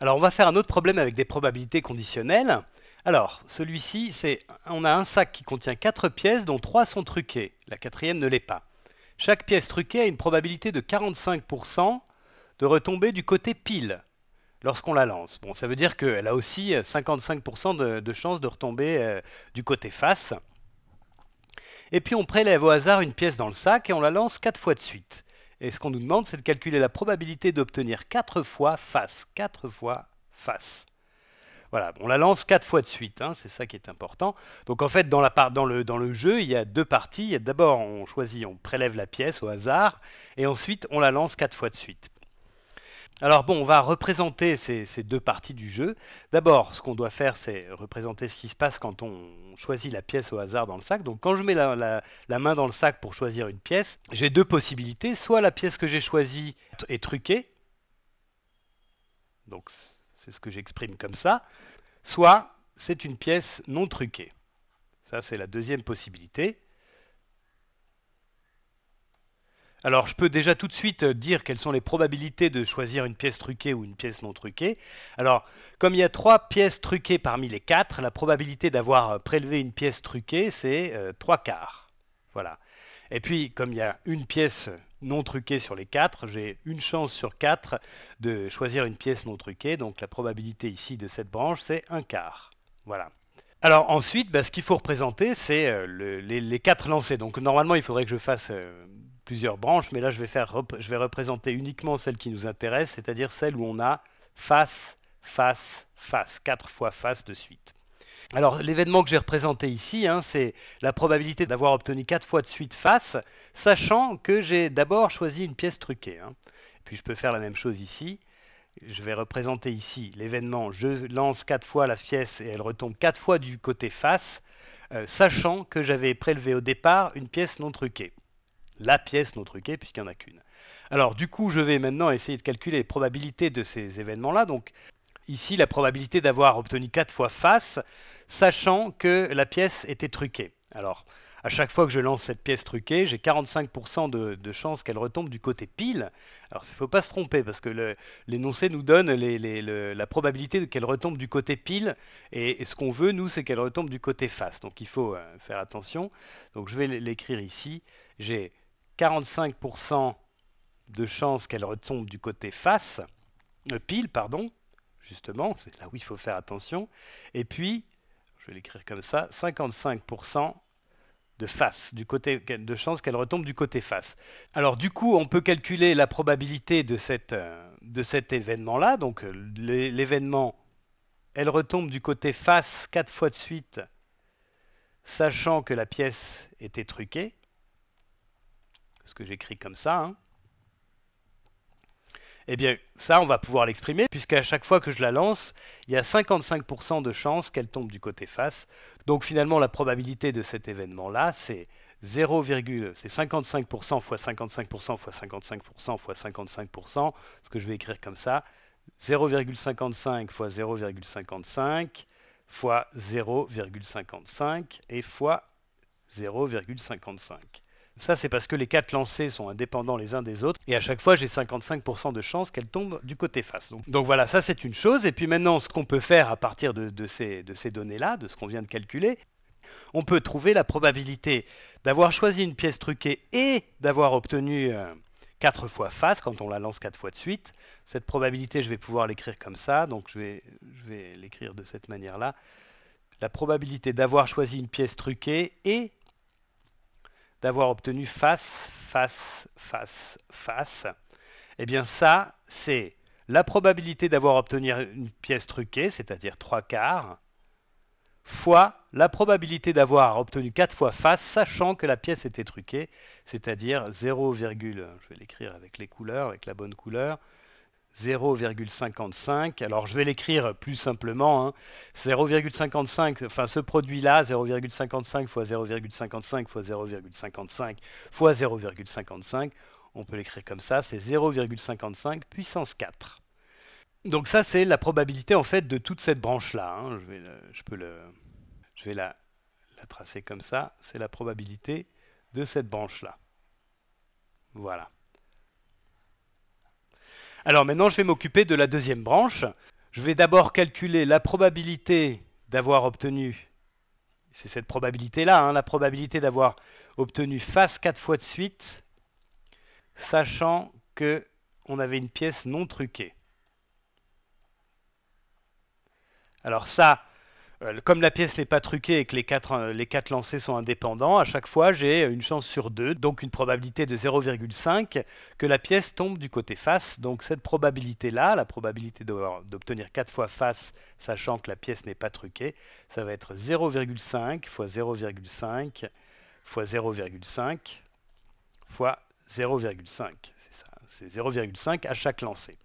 Alors on va faire un autre problème avec des probabilités conditionnelles. Alors, celui-ci, c'est on a un sac qui contient 4 pièces dont 3 sont truquées. La quatrième ne l'est pas. Chaque pièce truquée a une probabilité de 45% de retomber du côté pile lorsqu'on la lance. Bon, ça veut dire qu'elle a aussi 55% euh, de, de chances de retomber euh, du côté face. Et puis on prélève au hasard une pièce dans le sac et on la lance 4 fois de suite. Et ce qu'on nous demande, c'est de calculer la probabilité d'obtenir 4 fois face. 4 fois face. Voilà, on la lance 4 fois de suite, hein, c'est ça qui est important. Donc en fait, dans, la part, dans, le, dans le, jeu, il y a deux parties. D'abord, on choisit, on prélève la pièce au hasard, et ensuite, on la lance 4 fois de suite. Alors bon, on va représenter ces, deux parties du jeu. D'abord, ce qu'on doit faire, c'est représenter ce qui se passe quand on choisit la pièce au hasard dans le sac. Donc quand je mets la, la main dans le sac pour choisir une pièce, j'ai deux possibilités. Soit la pièce que j'ai choisie est truquée, donc c'est ce que j'exprime comme ça, soit c'est une pièce non truquée. Ça, c'est la deuxième possibilité. Alors je peux déjà tout de suite euh, dire quelles sont les probabilités de choisir une pièce truquée ou une pièce non truquée. Alors comme il y a trois pièces truquées parmi les quatre, la probabilité d'avoir euh, prélevé une pièce truquée c'est euh, trois quarts. Voilà. Et puis comme il y a une pièce non truquée sur les quatre, j'ai une chance sur quatre de choisir une pièce non truquée. Donc la probabilité ici de cette branche c'est un quart. Voilà. Alors ensuite, bah, ce qu'il faut représenter, c'est les, quatre lancers. Donc normalement, il faudrait que je fasse plusieurs branches, mais là je vais, faire je vais représenter uniquement celle qui nous intéresse, c'est-à-dire celle où on a face, face, face, quatre fois face de suite. Alors l'événement que j'ai représenté ici, hein, c'est la probabilité d'avoir obtenu quatre fois de suite face, sachant que j'ai d'abord choisi une pièce truquée. Hein. Puis je peux faire la même chose ici. Je vais représenter ici l'événement, je lance quatre fois la pièce et elle retombe quatre fois du côté face, euh, sachant que j'avais prélevé au départ une pièce non truquée la pièce non truquée, puisqu'il n'y en a qu'une. Alors du coup, je vais maintenant essayer de calculer les probabilités de ces événements-là. Donc ici, la probabilité d'avoir obtenu 4 fois face, sachant que la pièce était truquée. Alors, à chaque fois que je lance cette pièce truquée, j'ai 45% de, chance chances qu'elle retombe du côté pile. Alors il ne faut pas se tromper parce que l'énoncé nous donne la probabilité qu'elle retombe du côté pile et, ce qu'on veut nous c'est qu'elle retombe du côté face. Donc il faut euh, faire attention. Donc je vais l'écrire ici. J'ai 45% de chances qu'elle retombe du côté face, euh, pile, pardon, justement, c'est là où il faut faire attention. Et puis, je vais l'écrire comme ça, 55% de face, du côté, de chance qu'elle retombe du côté face. Alors du coup, on peut calculer la probabilité de, euh, de cet événement-là. Donc euh, l'événement, elle retombe du côté face quatre fois de suite, sachant que la pièce était truquée ce que j'écris comme ça, et hein. eh bien ça, on va pouvoir l'exprimer, puisqu'à chaque fois que je la lance, il y a 55% de chances qu'elle tombe du côté face. Donc finalement, la probabilité de cet événement-là, c'est 0, c'est 55% fois 55% fois 55% fois 55%, ce que je vais écrire comme ça, 0,55 fois 0,55 fois 0,55 et fois 0,55. Ça, c'est parce que les quatre lancés sont indépendants les uns des autres, et à chaque fois, j'ai 55% de chance qu'elle tombe du côté face. Donc, voilà, ça c'est une chose. Et puis maintenant, ce qu'on peut faire à partir de, ces, données-là, de ce qu'on vient de calculer, on peut trouver la probabilité d'avoir choisi une pièce truquée et d'avoir obtenu... Euh, quatre 4 fois face, quand on la lance 4 fois de suite. Cette probabilité, je vais pouvoir l'écrire comme ça, donc je vais l'écrire de cette manière-là. La probabilité d'avoir choisi une pièce truquée et d'avoir obtenu face, face, face, face, eh bien ça, c'est la probabilité d'avoir obtenu une pièce truquée, c'est-à-dire 3 quarts, fois la probabilité d'avoir obtenu 4 fois face, sachant que la pièce était truquée, c'est-à-dire 0, je vais l'écrire avec les couleurs, avec la bonne couleur, 0,55. Alors je vais l'écrire plus simplement. 0,55, hein. enfin ce produit-là, 0,55 fois 0,55 fois 0,55 fois 0,55, on peut l'écrire comme ça, c'est 0,55 puissance 4. Donc ça c'est la probabilité en fait de toute cette branche-là. Hein. Je, vais peux le, je vais la tracer comme ça. C'est la probabilité de cette branche-là. Voilà. Alors maintenant, je vais m'occuper de la deuxième branche. Je vais d'abord calculer la probabilité d'avoir obtenu, c'est cette probabilité-là, hein, la probabilité d'avoir obtenu face 4 fois de suite, sachant que on avait une pièce non truquée. Alors ça, euh, comme la pièce n'est pas truquée et que les quatre, euh, les lancers sont indépendants, à chaque fois j'ai une chance sur deux, donc une probabilité de 0,5 que la pièce tombe du côté face. Donc cette probabilité-là, la probabilité d'obtenir 4 fois face, sachant que la pièce n'est pas truquée, ça va être 0,5 fois 0,5 fois 0,5 fois 0,5. C'est c'est 0,5 à chaque lancer.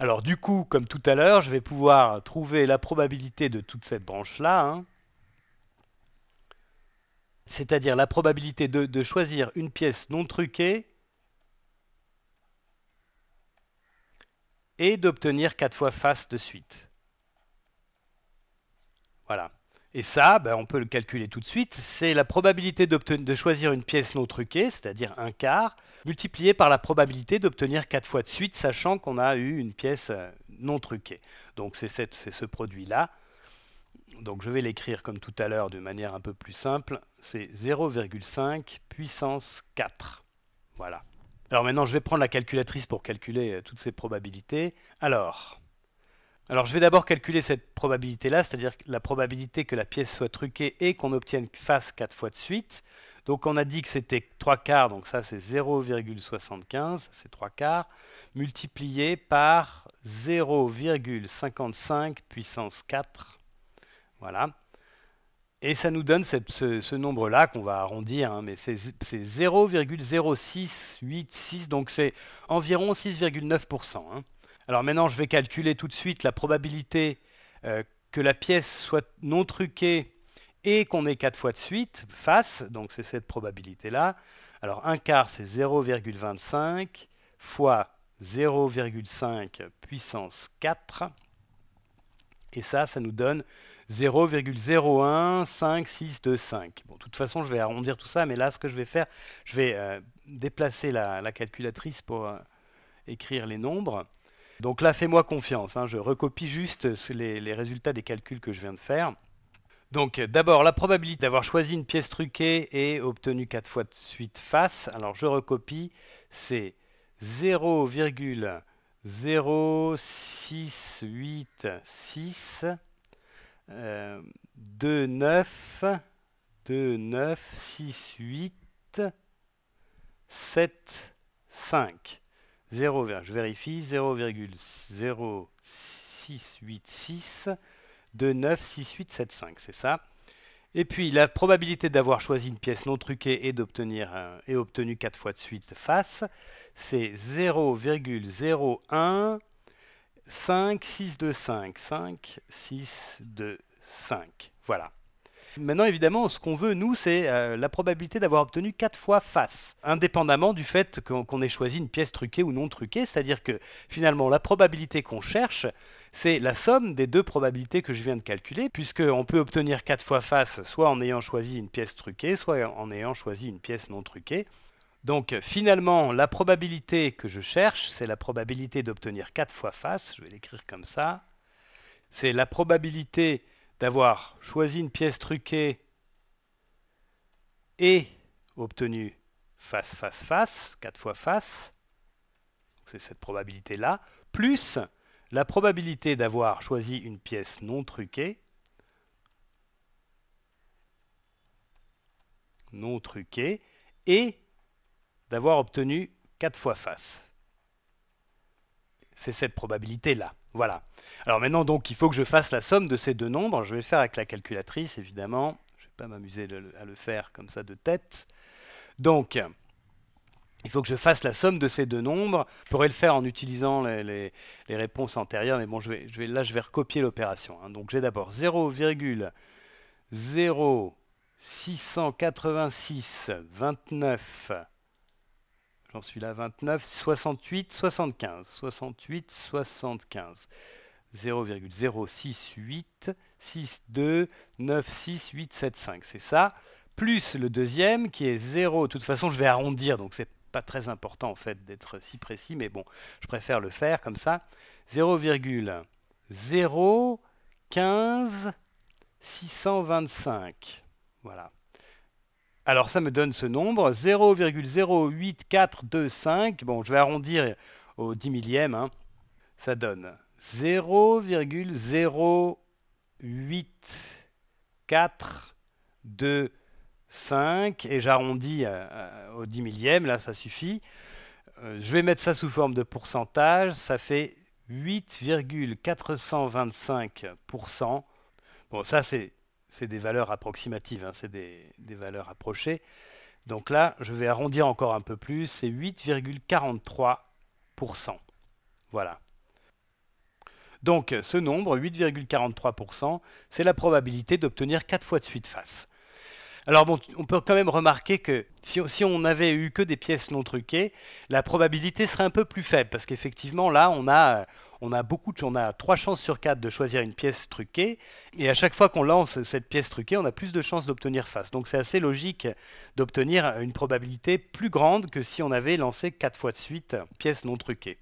Alors du coup, comme tout à l'heure, je vais pouvoir trouver la probabilité de toute cette branche-là. Hein. C'est-à-dire la probabilité de, choisir une pièce non truquée et d'obtenir 4 fois face de suite. Voilà. Et ça, ben, on peut le calculer tout de suite. C'est la probabilité de choisir une pièce non truquée, c'est-à-dire un quart, multiplié par la probabilité d'obtenir 4 fois de suite, sachant qu'on a eu une pièce euh, non truquée. Donc c'est ce produit-là. Donc je vais l'écrire comme tout à l'heure de manière un peu plus simple. C'est 0,5 puissance 4. Voilà. Alors maintenant, je vais prendre la calculatrice pour calculer euh, toutes ces probabilités. Alors, alors je vais d'abord calculer cette probabilité-là, c'est-à-dire la probabilité que la pièce soit truquée et qu'on obtienne face 4 fois de suite. Donc on a dit que c'était 3 quarts, donc ça c'est 0,75, c'est 3 quarts, multiplié par 0,55 puissance 4. Voilà. Et ça nous donne ce, nombre-là qu'on va arrondir, hein, mais c'est 0,0686, donc c'est environ 6,9%. Hein. Alors maintenant, je vais calculer tout de suite la probabilité euh, que la pièce soit non truquée et qu'on ait 4 fois de suite face, donc c'est cette probabilité-là. Alors un quart, c'est 0,25 fois 0,5 puissance 4. Et ça, ça nous donne 0,015625. Bon, de toute façon, je vais arrondir tout ça, mais là, ce que je vais faire, je vais euh, déplacer la, calculatrice pour euh, écrire les nombres. Donc là, fais-moi confiance, hein. je recopie juste les résultats des calculs que je viens de faire. Donc euh, d'abord, la probabilité d'avoir choisi une pièce truquée et obtenu 4 fois de suite face. Alors je recopie, c'est 0,0686 euh, 2, 9, 2, 9, 6, 8, 7, 5. 0, je vérifie, 0,0686 2, 9, 6, 8, 7, 5, c'est ça. Et puis la probabilité d'avoir choisi une pièce non truquée et d'obtenir euh, et obtenu 4 fois de suite face, c'est 0,01 5, 6, 2, 5, 5, 6, 2, 5. Voilà. Maintenant, évidemment, ce qu'on veut, nous, c'est euh, la probabilité d'avoir obtenu 4 fois face, indépendamment du fait qu'on ait choisi une pièce truquée ou non truquée, c'est-à-dire que finalement, la probabilité qu'on cherche, c'est la somme des deux probabilités que je viens de calculer, puisqu'on peut obtenir 4 fois face, soit en ayant choisi une pièce truquée, soit en ayant choisi une pièce non truquée. Donc finalement, la probabilité que je cherche, c'est la probabilité d'obtenir 4 fois face, je vais l'écrire comme ça, c'est la probabilité d'avoir choisi une pièce truquée et obtenu face, face, face, 4 fois face, c'est cette probabilité-là, plus la probabilité d'avoir choisi une pièce non truquée, non truquée, et d'avoir obtenu 4 fois face c'est cette probabilité-là. Voilà. Alors maintenant, donc, il faut que je fasse la somme de ces deux nombres. Je vais le faire avec la calculatrice, évidemment. Je ne vais pas m'amuser à le faire comme ça de tête. Donc, il faut que je fasse la somme de ces deux nombres. Je pourrais le faire en utilisant les, réponses antérieures, mais bon, je vais, je vais, là, je vais recopier l'opération. Hein. Donc, j'ai d'abord 0,0686,29 celui là, 29, 68, 75. 68, 75. 0,068, 7 5 C'est ça. Plus le deuxième qui est 0. De toute façon, je vais arrondir, donc c'est pas très important en fait d'être si précis, mais bon, je préfère le faire comme ça. 0,015 625. Voilà. Alors ça me donne ce nombre, 0,08425. Bon, je vais arrondir au 10 millième. Hein. Ça donne 0,08425. Et j'arrondis euh, euh, au 10 millième, là ça suffit. Euh, je vais mettre ça sous forme de pourcentage. Ça fait 8,425%. Bon, ça c'est c'est des valeurs approximatives, hein, c'est des, des, valeurs approchées. Donc là, je vais arrondir encore un peu plus, c'est 8,43%. Voilà. Donc ce nombre, 8,43%, c'est la probabilité d'obtenir 4 fois de suite face. Alors bon, on peut quand même remarquer que si, on avait eu que des pièces non truquées, la probabilité serait un peu plus faible, parce qu'effectivement là, on a, on a beaucoup, de, on a 3 chances sur 4 de choisir une pièce truquée, et à chaque fois qu'on lance cette pièce truquée, on a plus de chances d'obtenir face. Donc c'est assez logique d'obtenir une probabilité plus grande que si on avait lancé 4 fois de suite pièces non truquées.